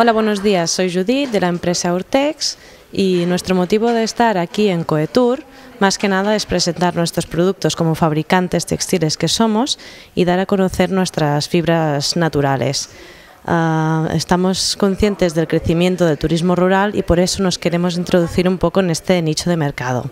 Hola, buenos días. Soy Judith de la empresa Urtex y nuestro motivo de estar aquí en Coetur, más que nada, es presentar nuestros productos como fabricantes textiles que somos y dar a conocer nuestras fibras naturales. Ah, estamos conscientes del crecimiento del turismo rural y por eso nos queremos introducir un poco en este nicho de mercado.